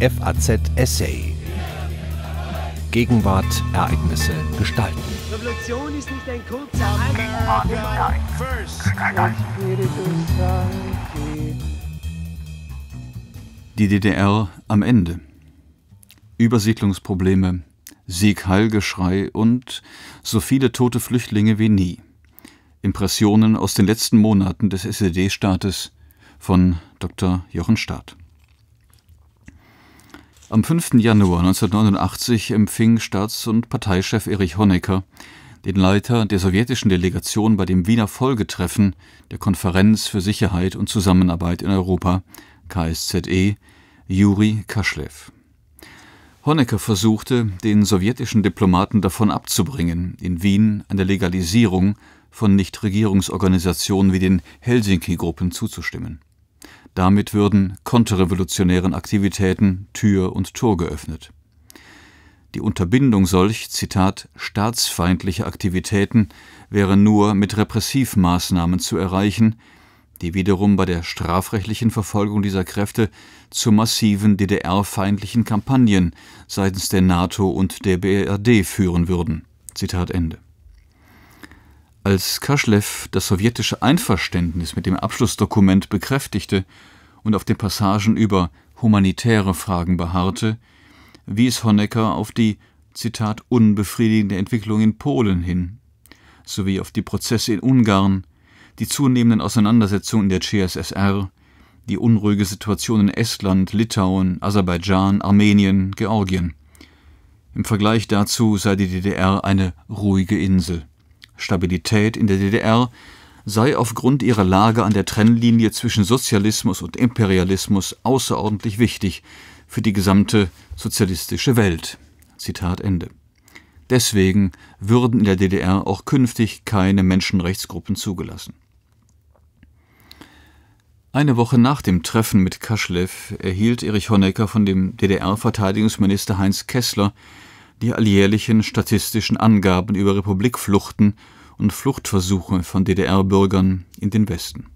FAZ Essay. Gegenwart, Ereignisse, Gestalten. Revolution ist nicht ein kurzer Die DDR am Ende. Übersiedlungsprobleme, Siegheilgeschrei und so viele tote Flüchtlinge wie nie. Impressionen aus den letzten Monaten des SED-Staates von Dr. Jochen Staat. Am 5. Januar 1989 empfing Staats- und Parteichef Erich Honecker den Leiter der sowjetischen Delegation bei dem Wiener Folgetreffen der Konferenz für Sicherheit und Zusammenarbeit in Europa, KSZE, Juri Kaschlev. Honecker versuchte, den sowjetischen Diplomaten davon abzubringen, in Wien an der Legalisierung von Nichtregierungsorganisationen wie den Helsinki-Gruppen zuzustimmen. Damit würden konterrevolutionären Aktivitäten Tür und Tor geöffnet. Die Unterbindung solch, Zitat, staatsfeindlicher Aktivitäten wäre nur mit Repressivmaßnahmen zu erreichen, die wiederum bei der strafrechtlichen Verfolgung dieser Kräfte zu massiven DDR-feindlichen Kampagnen seitens der NATO und der BRD führen würden. Zitat Ende. Als Kaschlew das sowjetische Einverständnis mit dem Abschlussdokument bekräftigte und auf den Passagen über humanitäre Fragen beharrte, wies Honecker auf die Zitat unbefriedigende Entwicklung in Polen hin, sowie auf die Prozesse in Ungarn, die zunehmenden Auseinandersetzungen in der CSSR, die unruhige Situation in Estland, Litauen, Aserbaidschan, Armenien, Georgien. Im Vergleich dazu sei die DDR eine ruhige Insel. Stabilität in der DDR sei aufgrund ihrer Lage an der Trennlinie zwischen Sozialismus und Imperialismus außerordentlich wichtig für die gesamte sozialistische Welt. Zitat Ende. Deswegen würden in der DDR auch künftig keine Menschenrechtsgruppen zugelassen. Eine Woche nach dem Treffen mit Kaschlew erhielt Erich Honecker von dem DDR-Verteidigungsminister Heinz Kessler die alljährlichen statistischen Angaben über Republikfluchten und Fluchtversuche von DDR-Bürgern in den Westen.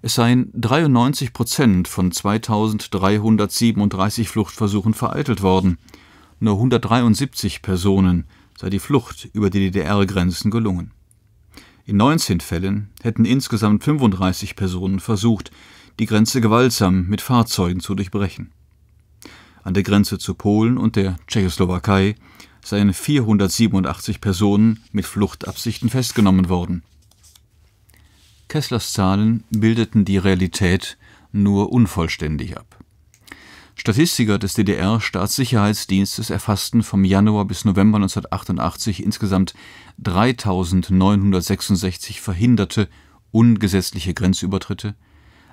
Es seien 93 Prozent von 2337 Fluchtversuchen vereitelt worden. Nur 173 Personen sei die Flucht über die DDR-Grenzen gelungen. In 19 Fällen hätten insgesamt 35 Personen versucht, die Grenze gewaltsam mit Fahrzeugen zu durchbrechen an der Grenze zu Polen und der Tschechoslowakei seien 487 Personen mit Fluchtabsichten festgenommen worden. Kesslers Zahlen bildeten die Realität nur unvollständig ab. Statistiker des DDR-Staatssicherheitsdienstes erfassten vom Januar bis November 1988 insgesamt 3.966 verhinderte ungesetzliche Grenzübertritte,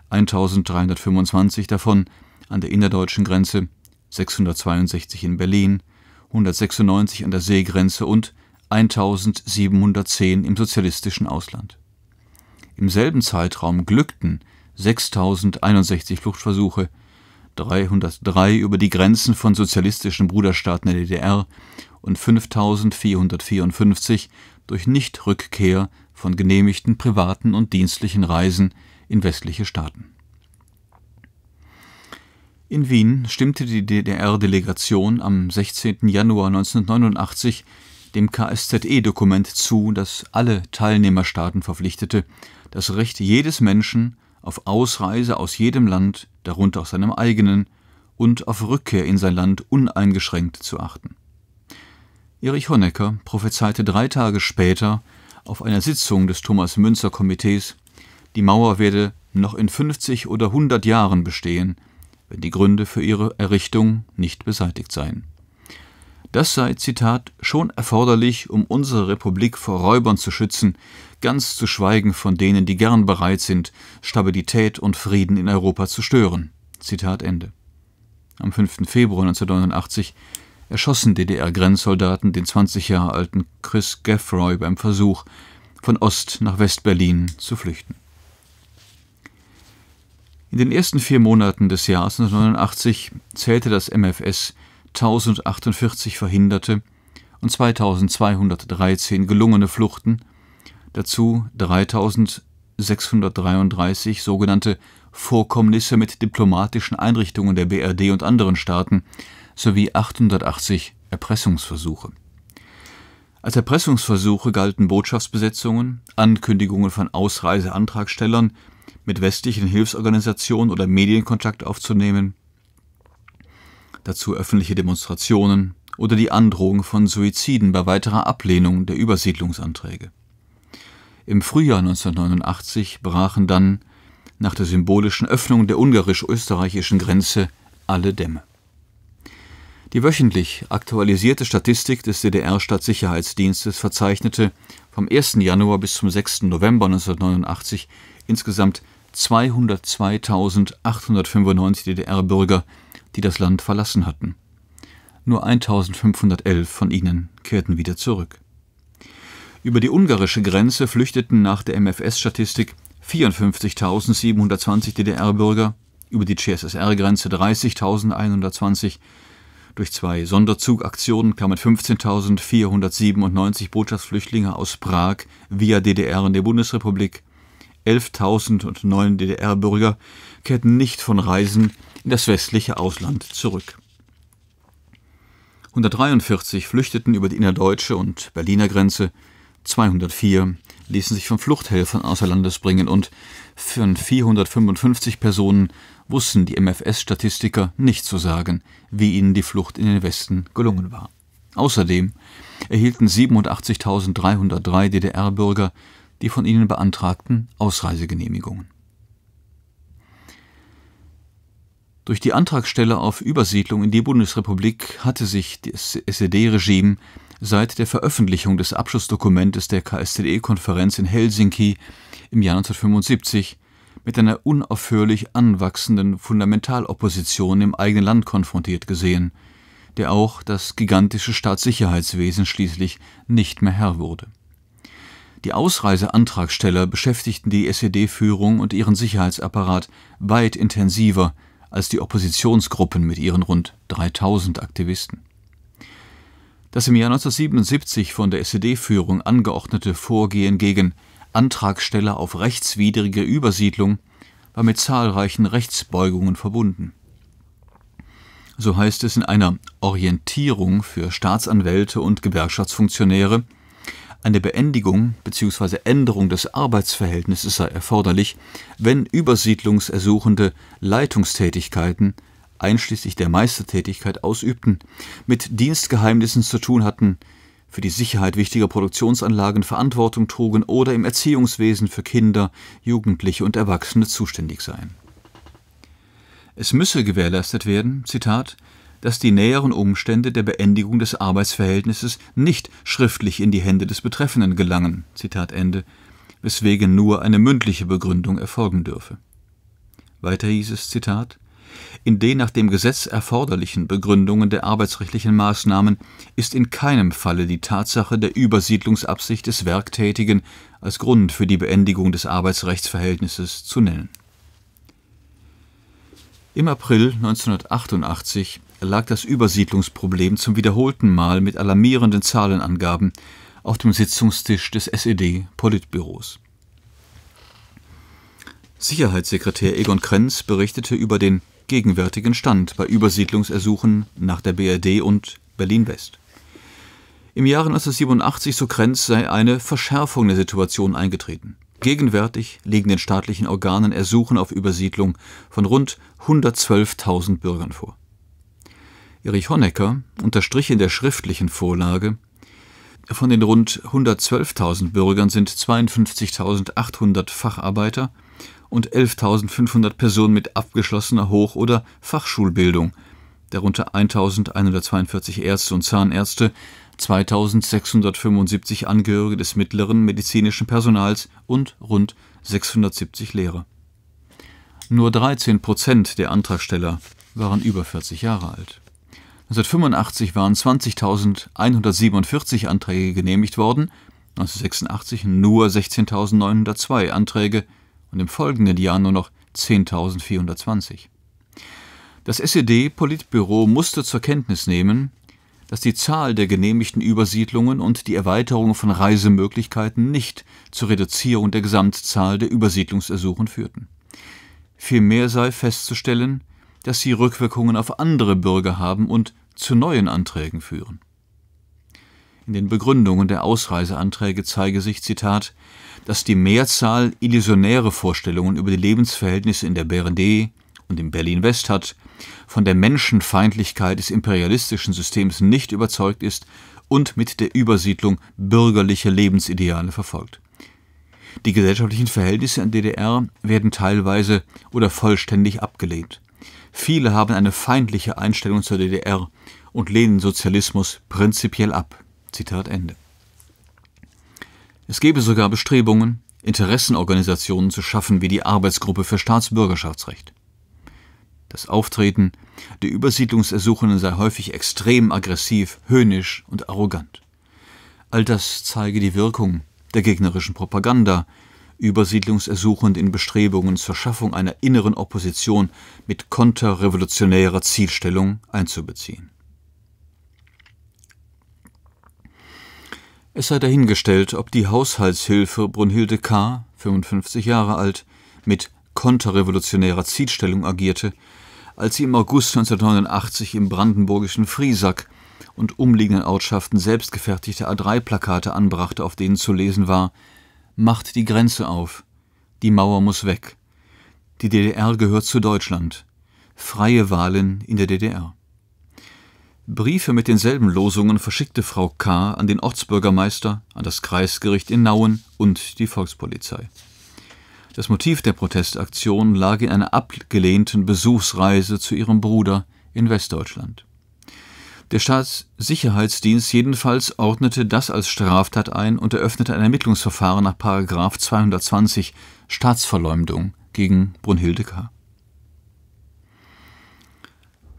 1.325 davon an der innerdeutschen Grenze 662 in Berlin, 196 an der Seegrenze und 1710 im sozialistischen Ausland. Im selben Zeitraum glückten 6061 Fluchtversuche, 303 über die Grenzen von sozialistischen Bruderstaaten der DDR und 5454 durch Nichtrückkehr von genehmigten privaten und dienstlichen Reisen in westliche Staaten in Wien stimmte die DDR-Delegation am 16. Januar 1989 dem KSZE-Dokument zu, das alle Teilnehmerstaaten verpflichtete, das Recht jedes Menschen auf Ausreise aus jedem Land, darunter aus seinem eigenen, und auf Rückkehr in sein Land uneingeschränkt zu achten. Erich Honecker prophezeite drei Tage später auf einer Sitzung des Thomas-Münzer-Komitees, die Mauer werde noch in 50 oder 100 Jahren bestehen – wenn die Gründe für ihre Errichtung nicht beseitigt seien. Das sei, Zitat, schon erforderlich, um unsere Republik vor Räubern zu schützen, ganz zu schweigen von denen, die gern bereit sind, Stabilität und Frieden in Europa zu stören. Zitat Ende. Am 5. Februar 1989 erschossen DDR-Grenzsoldaten den 20 Jahre alten Chris Gaffroy beim Versuch, von Ost nach West-Berlin zu flüchten. In den ersten vier Monaten des Jahres 1989 zählte das MFS 1048 verhinderte und 2213 gelungene Fluchten, dazu 3633 sogenannte Vorkommnisse mit diplomatischen Einrichtungen der BRD und anderen Staaten sowie 880 Erpressungsversuche. Als Erpressungsversuche galten Botschaftsbesetzungen, Ankündigungen von Ausreiseantragstellern, mit westlichen Hilfsorganisationen oder Medien Kontakt aufzunehmen, dazu öffentliche Demonstrationen oder die Androhung von Suiziden bei weiterer Ablehnung der Übersiedlungsanträge. Im Frühjahr 1989 brachen dann nach der symbolischen Öffnung der ungarisch-österreichischen Grenze alle Dämme. Die wöchentlich aktualisierte Statistik des DDR-Stadtsicherheitsdienstes verzeichnete vom 1. Januar bis zum 6. November 1989 insgesamt 202.895 DDR-Bürger, die das Land verlassen hatten. Nur 1511 von ihnen kehrten wieder zurück. Über die ungarische Grenze flüchteten nach der MFS-Statistik 54.720 DDR-Bürger, über die CSSR-Grenze 30.120. Durch zwei Sonderzugaktionen kamen 15.497 Botschaftsflüchtlinge aus Prag via DDR in die Bundesrepublik 11.009 DDR-Bürger kehrten nicht von Reisen in das westliche Ausland zurück. 143 flüchteten über die innerdeutsche und Berliner Grenze, 204 ließen sich von Fluchthelfern außer Landes bringen und von 455 Personen wussten die MFS-Statistiker nicht zu sagen, wie ihnen die Flucht in den Westen gelungen war. Außerdem erhielten 87.303 DDR-Bürger die von ihnen beantragten Ausreisegenehmigungen. Durch die Antragsteller auf Übersiedlung in die Bundesrepublik hatte sich das SED-Regime seit der Veröffentlichung des Abschlussdokumentes der KSTDE-Konferenz in Helsinki im Jahr 1975 mit einer unaufhörlich anwachsenden Fundamentalopposition im eigenen Land konfrontiert gesehen, der auch das gigantische Staatssicherheitswesen schließlich nicht mehr Herr wurde. Die Ausreiseantragsteller beschäftigten die SED-Führung und ihren Sicherheitsapparat weit intensiver als die Oppositionsgruppen mit ihren rund 3000 Aktivisten. Das im Jahr 1977 von der SED-Führung angeordnete Vorgehen gegen Antragsteller auf rechtswidrige Übersiedlung war mit zahlreichen Rechtsbeugungen verbunden. So heißt es in einer Orientierung für Staatsanwälte und Gewerkschaftsfunktionäre, eine Beendigung bzw. Änderung des Arbeitsverhältnisses sei erforderlich, wenn Übersiedlungsersuchende Leitungstätigkeiten einschließlich der Meistertätigkeit ausübten, mit Dienstgeheimnissen zu tun hatten, für die Sicherheit wichtiger Produktionsanlagen Verantwortung trugen oder im Erziehungswesen für Kinder, Jugendliche und Erwachsene zuständig seien. Es müsse gewährleistet werden, Zitat, dass die näheren Umstände der Beendigung des Arbeitsverhältnisses nicht schriftlich in die Hände des Betreffenden gelangen, Zitat Ende, weswegen nur eine mündliche Begründung erfolgen dürfe. Weiter hieß es, Zitat, in den nach dem Gesetz erforderlichen Begründungen der arbeitsrechtlichen Maßnahmen ist in keinem Falle die Tatsache der Übersiedlungsabsicht des Werktätigen als Grund für die Beendigung des Arbeitsrechtsverhältnisses zu nennen. Im April 1988 lag das Übersiedlungsproblem zum wiederholten Mal mit alarmierenden Zahlenangaben auf dem Sitzungstisch des SED-Politbüros. Sicherheitssekretär Egon Krenz berichtete über den gegenwärtigen Stand bei Übersiedlungsersuchen nach der BRD und Berlin-West. Im Jahre 1987, so Krenz, sei eine Verschärfung der Situation eingetreten. Gegenwärtig liegen den staatlichen Organen Ersuchen auf Übersiedlung von rund 112.000 Bürgern vor. Erich Honecker unterstrich in der schriftlichen Vorlage, von den rund 112.000 Bürgern sind 52.800 Facharbeiter und 11.500 Personen mit abgeschlossener Hoch- oder Fachschulbildung, darunter 1.142 Ärzte und Zahnärzte, 2.675 Angehörige des mittleren medizinischen Personals und rund 670 Lehrer. Nur 13 Prozent der Antragsteller waren über 40 Jahre alt. 1985 waren 20.147 Anträge genehmigt worden, 1986 nur 16.902 Anträge und im folgenden Jahr nur noch 10.420. Das SED-Politbüro musste zur Kenntnis nehmen, dass die Zahl der genehmigten Übersiedlungen und die Erweiterung von Reisemöglichkeiten nicht zur Reduzierung der Gesamtzahl der Übersiedlungsersuchen führten. Vielmehr sei festzustellen, dass sie Rückwirkungen auf andere Bürger haben und zu neuen Anträgen führen. In den Begründungen der Ausreiseanträge zeige sich, Zitat, dass die Mehrzahl illusionäre Vorstellungen über die Lebensverhältnisse in der BRD und in Berlin-West hat, von der Menschenfeindlichkeit des imperialistischen Systems nicht überzeugt ist und mit der Übersiedlung bürgerliche Lebensideale verfolgt. Die gesellschaftlichen Verhältnisse in DDR werden teilweise oder vollständig abgelehnt. Viele haben eine feindliche Einstellung zur DDR und lehnen Sozialismus prinzipiell ab. Zitat Ende. Es gäbe sogar Bestrebungen, Interessenorganisationen zu schaffen wie die Arbeitsgruppe für Staatsbürgerschaftsrecht. Das Auftreten der Übersiedlungsersuchenden sei häufig extrem aggressiv, höhnisch und arrogant. All das zeige die Wirkung der gegnerischen Propaganda, übersiedlungsersuchend in Bestrebungen zur Schaffung einer inneren Opposition mit konterrevolutionärer Zielstellung einzubeziehen. Es sei dahingestellt, ob die Haushaltshilfe Brunhilde K., 55 Jahre alt, mit konterrevolutionärer Zielstellung agierte, als sie im August 1989 im brandenburgischen Friesack und umliegenden Ortschaften selbstgefertigte A3-Plakate anbrachte, auf denen zu lesen war macht die Grenze auf. Die Mauer muss weg. Die DDR gehört zu Deutschland. Freie Wahlen in der DDR. Briefe mit denselben Losungen verschickte Frau K. an den Ortsbürgermeister, an das Kreisgericht in Nauen und die Volkspolizei. Das Motiv der Protestaktion lag in einer abgelehnten Besuchsreise zu ihrem Bruder in Westdeutschland. Der Staatssicherheitsdienst jedenfalls ordnete das als Straftat ein und eröffnete ein Ermittlungsverfahren nach 220 Staatsverleumdung gegen Brunhilde K.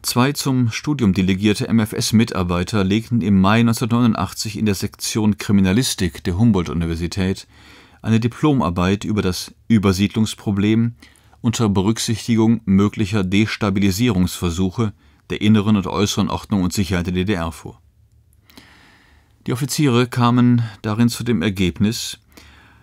Zwei zum Studium delegierte MFS-Mitarbeiter legten im Mai 1989 in der Sektion Kriminalistik der Humboldt-Universität eine Diplomarbeit über das Übersiedlungsproblem unter Berücksichtigung möglicher Destabilisierungsversuche der inneren und äußeren Ordnung und Sicherheit der DDR vor. Die Offiziere kamen darin zu dem Ergebnis,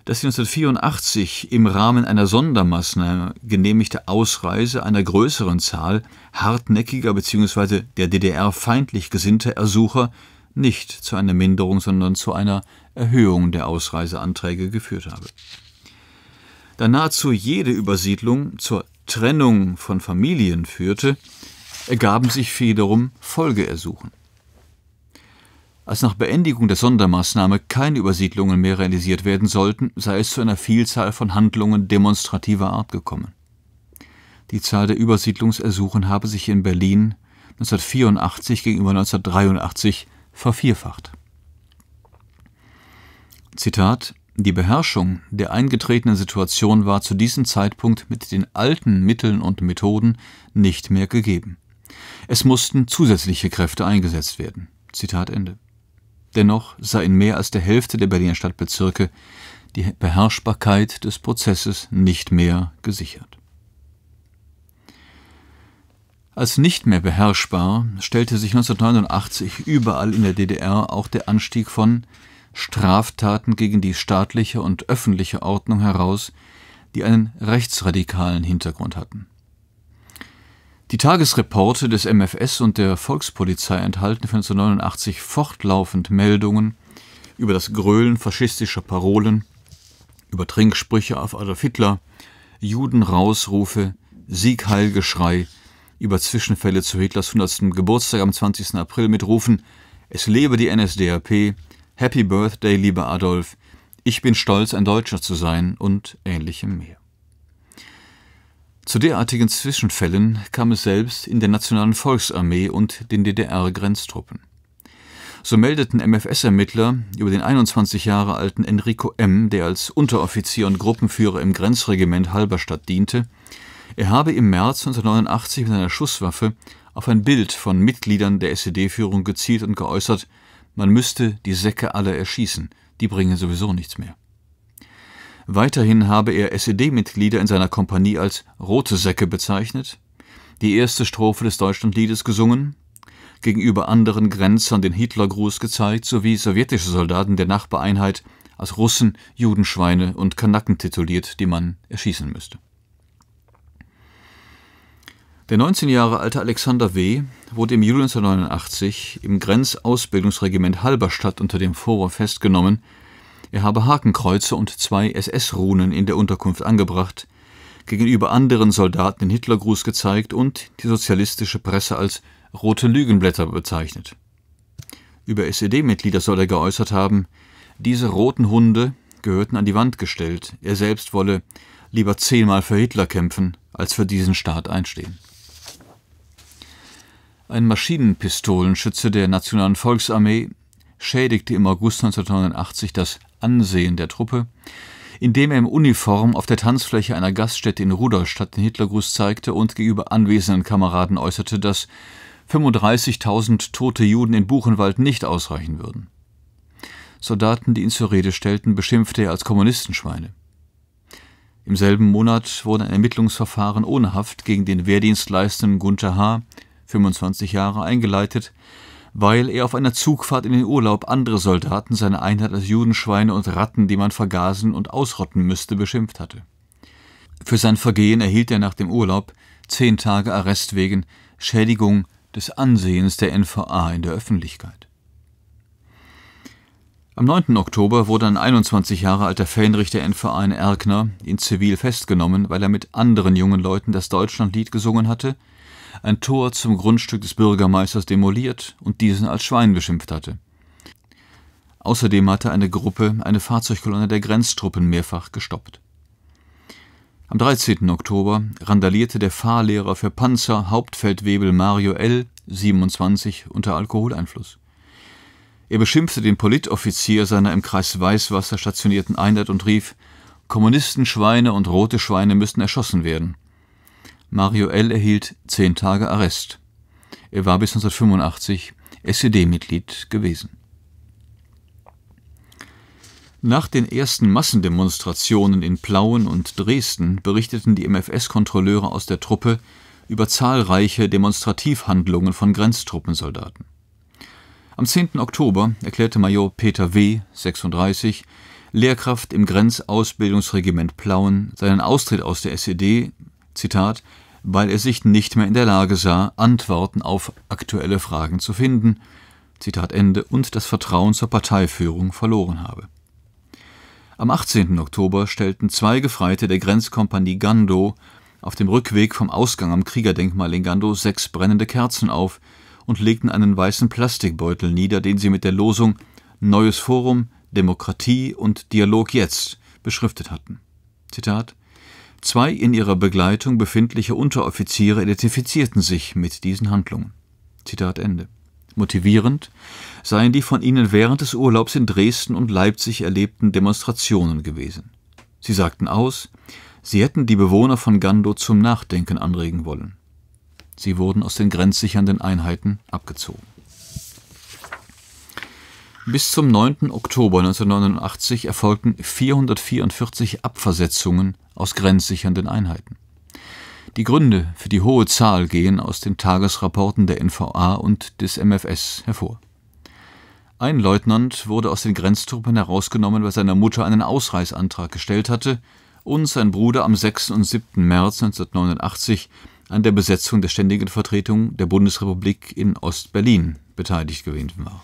dass die 1984 im Rahmen einer Sondermaßnahme genehmigte Ausreise einer größeren Zahl hartnäckiger bzw. der DDR feindlich gesinnter Ersucher nicht zu einer Minderung, sondern zu einer Erhöhung der Ausreiseanträge geführt habe. Da nahezu jede Übersiedlung zur Trennung von Familien führte, ergaben sich wiederum Folgeersuchen. Als nach Beendigung der Sondermaßnahme keine Übersiedlungen mehr realisiert werden sollten, sei es zu einer Vielzahl von Handlungen demonstrativer Art gekommen. Die Zahl der Übersiedlungsersuchen habe sich in Berlin 1984 gegenüber 1983 vervierfacht. Zitat Die Beherrschung der eingetretenen Situation war zu diesem Zeitpunkt mit den alten Mitteln und Methoden nicht mehr gegeben. Es mussten zusätzliche Kräfte eingesetzt werden. Zitat Ende. Dennoch sei in mehr als der Hälfte der Berliner Stadtbezirke die Beherrschbarkeit des Prozesses nicht mehr gesichert. Als nicht mehr beherrschbar stellte sich 1989 überall in der DDR auch der Anstieg von Straftaten gegen die staatliche und öffentliche Ordnung heraus, die einen rechtsradikalen Hintergrund hatten. Die Tagesreporte des MFS und der Volkspolizei enthalten 1989 fortlaufend Meldungen über das Grölen faschistischer Parolen, über Trinksprüche auf Adolf Hitler, Judenrausrufe, Siegheilgeschrei, über Zwischenfälle zu Hitlers 100. Geburtstag am 20. April mit Rufen Es lebe die NSDAP, Happy Birthday, lieber Adolf, ich bin stolz, ein Deutscher zu sein und ähnlichem mehr. Zu derartigen Zwischenfällen kam es selbst in der Nationalen Volksarmee und den DDR-Grenztruppen. So meldeten MFS-Ermittler über den 21 Jahre alten Enrico M., der als Unteroffizier und Gruppenführer im Grenzregiment Halberstadt diente, er habe im März 1989 mit einer Schusswaffe auf ein Bild von Mitgliedern der SED-Führung gezielt und geäußert, man müsste die Säcke alle erschießen, die bringen sowieso nichts mehr. Weiterhin habe er SED-Mitglieder in seiner Kompanie als rote Säcke bezeichnet, die erste Strophe des Deutschlandliedes gesungen, gegenüber anderen Grenzern den Hitlergruß gezeigt sowie sowjetische Soldaten der Nachbareinheit als Russen, Judenschweine und Kanaken tituliert, die man erschießen müsste. Der 19 Jahre alte Alexander W. wurde im Juli 1989 im Grenzausbildungsregiment Halberstadt unter dem Vorwurf festgenommen, er habe Hakenkreuze und zwei SS-Runen in der Unterkunft angebracht, gegenüber anderen Soldaten den Hitlergruß gezeigt und die sozialistische Presse als rote Lügenblätter bezeichnet. Über SED-Mitglieder soll er geäußert haben, diese roten Hunde gehörten an die Wand gestellt, er selbst wolle lieber zehnmal für Hitler kämpfen, als für diesen Staat einstehen. Ein Maschinenpistolenschütze der Nationalen Volksarmee schädigte im August 1989 das Ansehen der Truppe, indem er im Uniform auf der Tanzfläche einer Gaststätte in Rudolstadt den Hitlergruß zeigte und gegenüber anwesenden Kameraden äußerte, dass 35.000 tote Juden in Buchenwald nicht ausreichen würden. Soldaten, die ihn zur Rede stellten, beschimpfte er als Kommunistenschweine. Im selben Monat wurde ein Ermittlungsverfahren ohne Haft gegen den Wehrdienstleistenden Gunther H., 25 Jahre, eingeleitet, weil er auf einer Zugfahrt in den Urlaub andere Soldaten seine Einheit als Judenschweine und Ratten, die man vergasen und ausrotten müsste, beschimpft hatte. Für sein Vergehen erhielt er nach dem Urlaub zehn Tage Arrest wegen Schädigung des Ansehens der NVA in der Öffentlichkeit. Am 9. Oktober wurde ein 21 Jahre alter Fähnrich der NVA in Erkner in Zivil festgenommen, weil er mit anderen jungen Leuten das Deutschlandlied gesungen hatte ein Tor zum Grundstück des Bürgermeisters demoliert und diesen als Schwein beschimpft hatte. Außerdem hatte eine Gruppe eine Fahrzeugkolonne der Grenztruppen mehrfach gestoppt. Am 13. Oktober randalierte der Fahrlehrer für Panzer Hauptfeldwebel Mario L. 27 unter Alkoholeinfluss. Er beschimpfte den Politoffizier seiner im Kreis Weißwasser stationierten Einheit und rief Kommunistenschweine und rote Schweine müssen erschossen werden. Mario L. erhielt zehn Tage Arrest. Er war bis 1985 SED-Mitglied gewesen. Nach den ersten Massendemonstrationen in Plauen und Dresden berichteten die MFS-Kontrolleure aus der Truppe über zahlreiche Demonstrativhandlungen von Grenztruppensoldaten. Am 10. Oktober erklärte Major Peter W., 36, Lehrkraft im Grenzausbildungsregiment Plauen, seinen Austritt aus der SED, Zitat, weil er sich nicht mehr in der Lage sah, Antworten auf aktuelle Fragen zu finden, Zitat Ende, und das Vertrauen zur Parteiführung verloren habe. Am 18. Oktober stellten zwei Gefreite der Grenzkompanie Gando auf dem Rückweg vom Ausgang am Kriegerdenkmal in Gando sechs brennende Kerzen auf und legten einen weißen Plastikbeutel nieder, den sie mit der Losung Neues Forum, Demokratie und Dialog jetzt beschriftet hatten. Zitat Zwei in ihrer Begleitung befindliche Unteroffiziere identifizierten sich mit diesen Handlungen. Zitat Ende. Motivierend seien die von ihnen während des Urlaubs in Dresden und Leipzig erlebten Demonstrationen gewesen. Sie sagten aus, sie hätten die Bewohner von Gando zum Nachdenken anregen wollen. Sie wurden aus den grenzsichernden Einheiten abgezogen. Bis zum 9. Oktober 1989 erfolgten 444 Abversetzungen aus grenzsichernden Einheiten. Die Gründe für die hohe Zahl gehen aus den Tagesrapporten der NVA und des MFS hervor. Ein Leutnant wurde aus den Grenztruppen herausgenommen, weil seine Mutter einen Ausreißantrag gestellt hatte und sein Bruder am 6. und 7. März 1989 an der Besetzung der Ständigen Vertretung der Bundesrepublik in Ost-Berlin beteiligt gewesen war.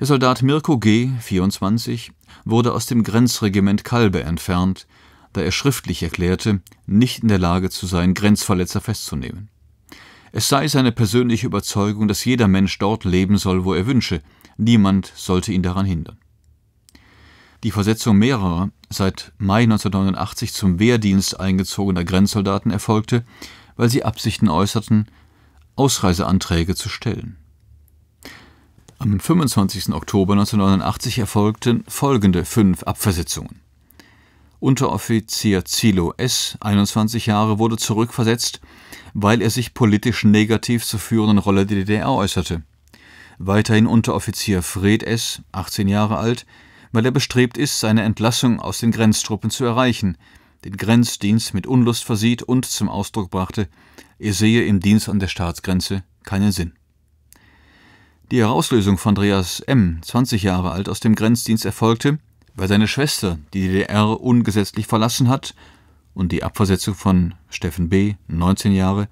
Der Soldat Mirko G., 24, wurde aus dem Grenzregiment Kalbe entfernt, da er schriftlich erklärte, nicht in der Lage zu sein, Grenzverletzer festzunehmen. Es sei seine persönliche Überzeugung, dass jeder Mensch dort leben soll, wo er wünsche, niemand sollte ihn daran hindern. Die Versetzung mehrerer seit Mai 1989 zum Wehrdienst eingezogener Grenzsoldaten erfolgte, weil sie Absichten äußerten, Ausreiseanträge zu stellen. Am 25. Oktober 1989 erfolgten folgende fünf Abversetzungen. Unteroffizier Zilo S., 21 Jahre, wurde zurückversetzt, weil er sich politisch negativ zur führenden Rolle der DDR äußerte. Weiterhin Unteroffizier Fred S., 18 Jahre alt, weil er bestrebt ist, seine Entlassung aus den Grenztruppen zu erreichen, den Grenzdienst mit Unlust versieht und zum Ausdruck brachte, er sehe im Dienst an der Staatsgrenze keinen Sinn. Die Herauslösung von Andreas M., 20 Jahre alt, aus dem Grenzdienst erfolgte, weil seine Schwester die DDR ungesetzlich verlassen hat und die Abversetzung von Steffen B., 19 Jahre,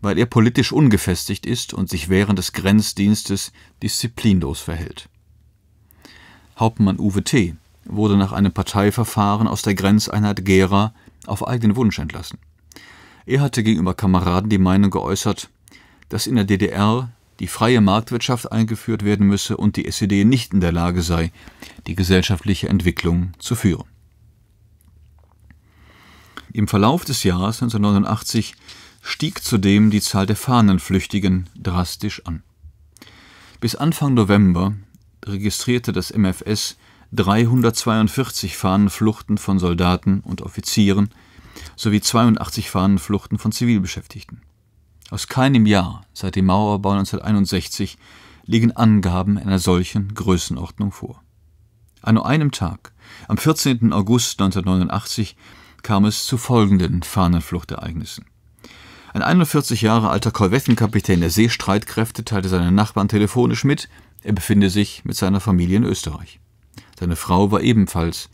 weil er politisch ungefestigt ist und sich während des Grenzdienstes disziplinlos verhält. Hauptmann Uwe T. wurde nach einem Parteiverfahren aus der Grenzeinheit Gera auf eigenen Wunsch entlassen. Er hatte gegenüber Kameraden die Meinung geäußert, dass in der DDR die freie Marktwirtschaft eingeführt werden müsse und die SED nicht in der Lage sei, die gesellschaftliche Entwicklung zu führen. Im Verlauf des Jahres 1989 stieg zudem die Zahl der Fahnenflüchtigen drastisch an. Bis Anfang November registrierte das MFS 342 Fahnenfluchten von Soldaten und Offizieren sowie 82 Fahnenfluchten von Zivilbeschäftigten. Aus keinem Jahr seit dem Mauerbau 1961 liegen Angaben einer solchen Größenordnung vor. An nur einem Tag, am 14. August 1989, kam es zu folgenden Fahnenfluchtereignissen. Ein 41 Jahre alter Korvettenkapitän der Seestreitkräfte teilte seinen Nachbarn telefonisch mit, er befinde sich mit seiner Familie in Österreich. Seine Frau war ebenfalls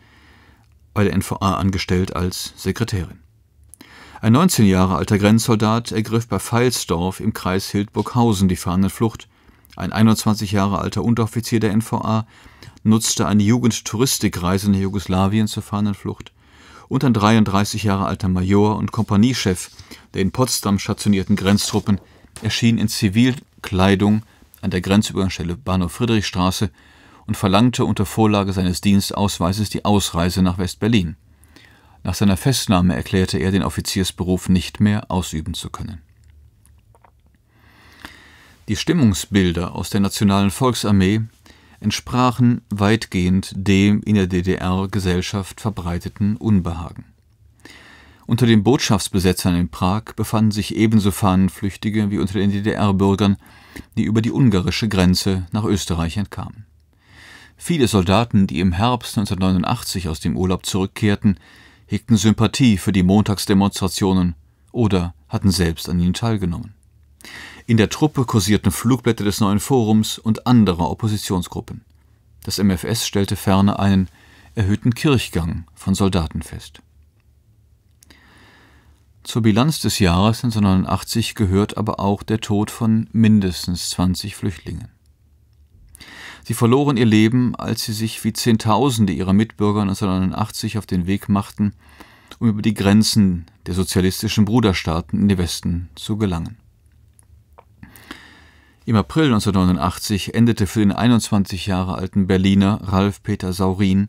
bei der NVA angestellt als Sekretärin. Ein 19 Jahre alter Grenzsoldat ergriff bei Feilsdorf im Kreis Hildburghausen die Fahnenflucht. Ein 21 Jahre alter Unteroffizier der NVA nutzte eine Jugendtouristikreise nach Jugoslawien zur Fahnenflucht. Und ein 33 Jahre alter Major und Kompaniechef der in Potsdam stationierten Grenztruppen erschien in Zivilkleidung an der Grenzübergangsstelle Bahnhof Friedrichstraße und verlangte unter Vorlage seines Dienstausweises die Ausreise nach West-Berlin. Nach seiner Festnahme erklärte er den Offiziersberuf nicht mehr ausüben zu können. Die Stimmungsbilder aus der Nationalen Volksarmee entsprachen weitgehend dem in der DDR-Gesellschaft verbreiteten Unbehagen. Unter den Botschaftsbesetzern in Prag befanden sich ebenso Fahnenflüchtige wie unter den DDR-Bürgern, die über die ungarische Grenze nach Österreich entkamen. Viele Soldaten, die im Herbst 1989 aus dem Urlaub zurückkehrten, hegten Sympathie für die Montagsdemonstrationen oder hatten selbst an ihnen teilgenommen. In der Truppe kursierten Flugblätter des neuen Forums und anderer Oppositionsgruppen. Das MFS stellte ferner einen erhöhten Kirchgang von Soldaten fest. Zur Bilanz des Jahres 1989 gehört aber auch der Tod von mindestens 20 Flüchtlingen. Sie verloren ihr Leben, als sie sich wie Zehntausende ihrer Mitbürger 1989 auf den Weg machten, um über die Grenzen der sozialistischen Bruderstaaten in den Westen zu gelangen. Im April 1989 endete für den 21 Jahre alten Berliner Ralf-Peter Saurin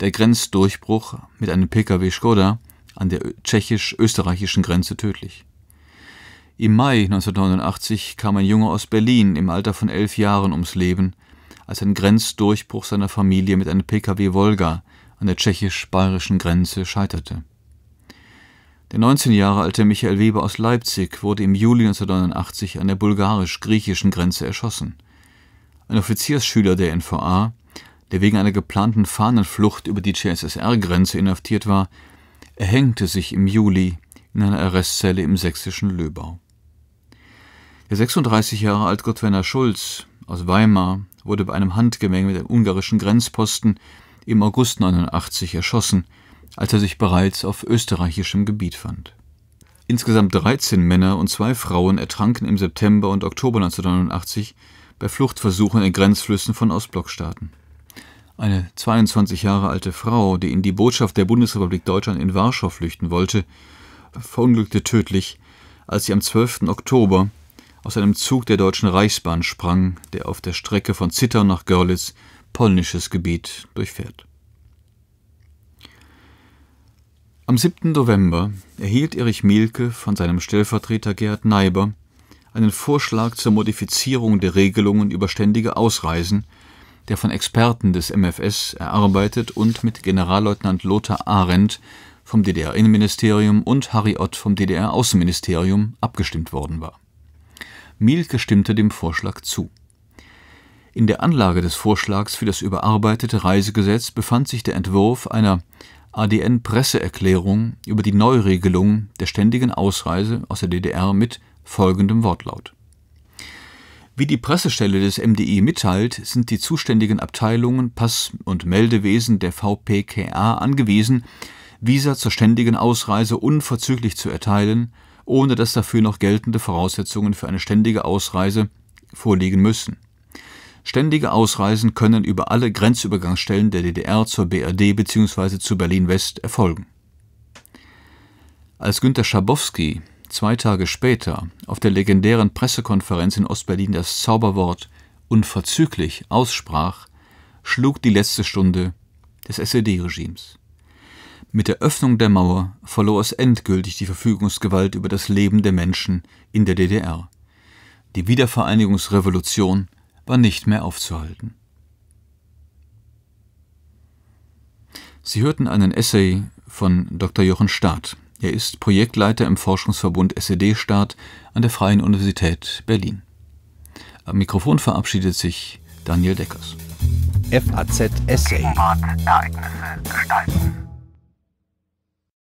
der Grenzdurchbruch mit einem Pkw Skoda an der tschechisch-österreichischen Grenze tödlich. Im Mai 1989 kam ein Junge aus Berlin im Alter von elf Jahren ums Leben, als ein Grenzdurchbruch seiner Familie mit einem Pkw Wolga an der tschechisch-bayerischen Grenze scheiterte. Der 19 Jahre alte Michael Weber aus Leipzig wurde im Juli 1989 an der bulgarisch-griechischen Grenze erschossen. Ein Offiziersschüler der NVA, der wegen einer geplanten Fahnenflucht über die CSSR-Grenze inhaftiert war, erhängte sich im Juli in einer Arrestzelle im sächsischen Löbau. Der 36 Jahre alte Gottwerner Schulz aus Weimar wurde bei einem Handgemenge mit dem ungarischen Grenzposten im August 89 erschossen, als er sich bereits auf österreichischem Gebiet fand. Insgesamt 13 Männer und zwei Frauen ertranken im September und Oktober 1989 bei Fluchtversuchen in Grenzflüssen von Ostblockstaaten. Eine 22 Jahre alte Frau, die in die Botschaft der Bundesrepublik Deutschland in Warschau flüchten wollte, verunglückte tödlich, als sie am 12. Oktober aus einem Zug der Deutschen Reichsbahn sprang, der auf der Strecke von Zittau nach Görlitz polnisches Gebiet durchfährt. Am 7. November erhielt Erich Mielke von seinem Stellvertreter Gerhard Neiber einen Vorschlag zur Modifizierung der Regelungen über ständige Ausreisen, der von Experten des MFS erarbeitet und mit Generalleutnant Lothar Arendt vom DDR-Innenministerium und Harry Ott vom DDR-Außenministerium abgestimmt worden war Mielke stimmte dem Vorschlag zu. In der Anlage des Vorschlags für das überarbeitete Reisegesetz befand sich der Entwurf einer ADN-Presseerklärung über die Neuregelung der ständigen Ausreise aus der DDR mit folgendem Wortlaut. Wie die Pressestelle des MDI mitteilt, sind die zuständigen Abteilungen Pass- und Meldewesen der VPKA angewiesen, Visa zur ständigen Ausreise unverzüglich zu erteilen, ohne dass dafür noch geltende Voraussetzungen für eine ständige Ausreise vorliegen müssen. Ständige Ausreisen können über alle Grenzübergangsstellen der DDR zur BRD bzw. zu Berlin-West erfolgen. Als Günter Schabowski zwei Tage später auf der legendären Pressekonferenz in Ostberlin das Zauberwort unverzüglich aussprach, schlug die letzte Stunde des SED-Regimes. Mit der Öffnung der Mauer verlor es endgültig die Verfügungsgewalt über das Leben der Menschen in der DDR. Die Wiedervereinigungsrevolution war nicht mehr aufzuhalten. Sie hörten einen Essay von Dr. Jochen Staat. Er ist Projektleiter im Forschungsverbund SED-Staat an der Freien Universität Berlin. Am Mikrofon verabschiedet sich Daniel Deckers. FAZ Essay. Ereignisse gestalten.